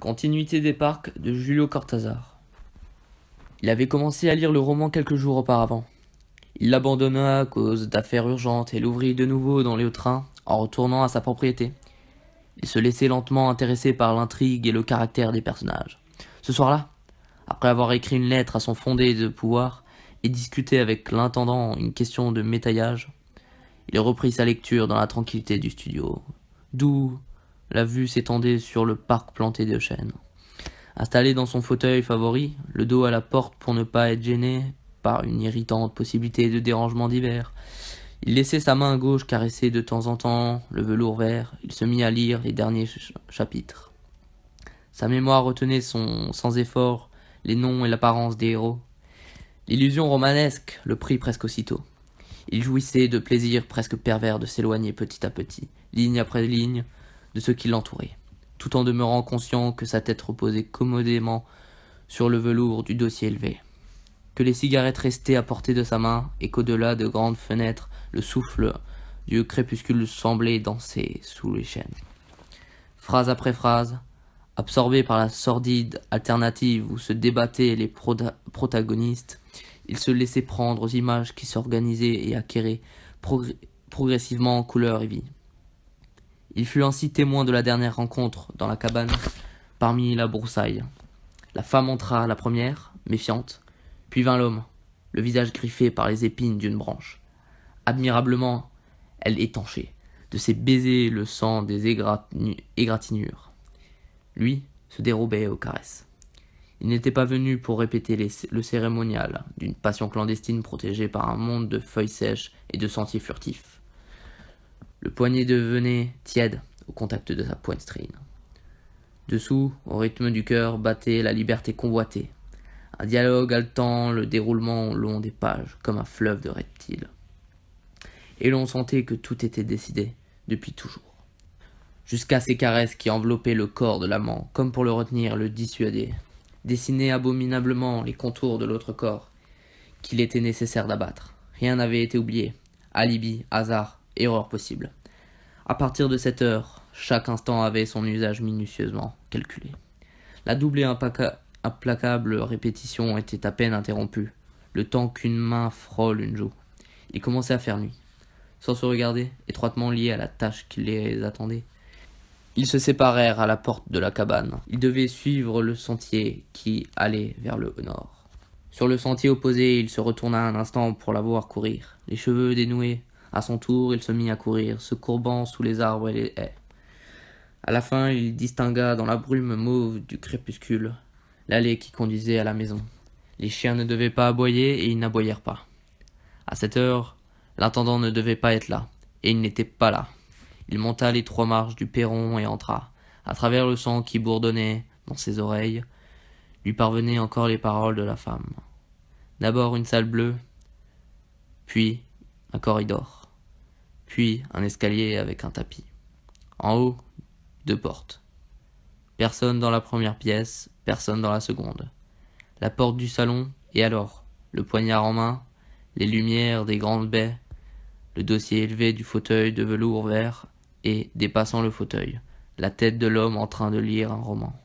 Continuité des parcs de Julio Cortázar. Il avait commencé à lire le roman quelques jours auparavant. Il l'abandonna à cause d'affaires urgentes et l'ouvrit de nouveau dans les trains en retournant à sa propriété. Il se laissait lentement intéresser par l'intrigue et le caractère des personnages. Ce soir-là, après avoir écrit une lettre à son fondé de pouvoir et discuté avec l'intendant une question de métaillage, il reprit sa lecture dans la tranquillité du studio, d'où la vue s'étendait sur le parc planté de chênes. Installé dans son fauteuil favori, le dos à la porte pour ne pas être gêné par une irritante possibilité de dérangement divers, il laissait sa main gauche caresser de temps en temps le velours vert, il se mit à lire les derniers chapitres. Sa mémoire retenait sans effort les noms et l'apparence des héros. L'illusion romanesque le prit presque aussitôt. Il jouissait de plaisirs presque pervers de s'éloigner petit à petit, ligne après ligne, de ce qui l'entourait, tout en demeurant conscient que sa tête reposait commodément sur le velours du dossier élevé, que les cigarettes restaient à portée de sa main et qu'au-delà de grandes fenêtres, le souffle du crépuscule semblait danser sous les chaînes. Phrase après phrase, absorbé par la sordide alternative où se débattaient les protagonistes, il se laissait prendre aux images qui s'organisaient et acquéraient progressivement couleur et vie. Il fut ainsi témoin de la dernière rencontre dans la cabane parmi la broussaille. La femme entra la première, méfiante, puis vint l'homme, le visage griffé par les épines d'une branche. Admirablement, elle étanchait de ses baisers le sang des égratignures. Lui se dérobait aux caresses. Il n'était pas venu pour répéter le cérémonial d'une passion clandestine protégée par un monde de feuilles sèches et de sentiers furtifs. Le poignet devenait tiède au contact de sa poitrine. Dessous, au rythme du cœur, battait la liberté convoitée. Un dialogue haletant le déroulement long des pages, comme un fleuve de reptiles. Et l'on sentait que tout était décidé, depuis toujours. Jusqu'à ces caresses qui enveloppaient le corps de l'amant, comme pour le retenir, le dissuader, dessinaient abominablement les contours de l'autre corps, qu'il était nécessaire d'abattre. Rien n'avait été oublié. Alibi, hasard, erreur possible. À partir de cette heure, chaque instant avait son usage minutieusement calculé. La double et implacable répétition était à peine interrompue, le temps qu'une main frôle une joue. Il commençait à faire nuit, sans se regarder, étroitement liés à la tâche qui les attendait. Ils se séparèrent à la porte de la cabane. Ils devaient suivre le sentier qui allait vers le nord. Sur le sentier opposé, il se retourna un instant pour la voir courir, les cheveux dénoués, à son tour, il se mit à courir, se courbant sous les arbres et les haies. À la fin, il distingua dans la brume mauve du crépuscule l'allée qui conduisait à la maison. Les chiens ne devaient pas aboyer et ils n'aboyèrent pas. À cette heure, l'intendant ne devait pas être là, et il n'était pas là. Il monta les trois marches du perron et entra. À travers le sang qui bourdonnait dans ses oreilles, lui parvenaient encore les paroles de la femme. D'abord une salle bleue, puis un corridor puis un escalier avec un tapis. En haut, deux portes. Personne dans la première pièce, personne dans la seconde. La porte du salon, et alors, le poignard en main, les lumières des grandes baies, le dossier élevé du fauteuil de velours vert, et, dépassant le fauteuil, la tête de l'homme en train de lire un roman.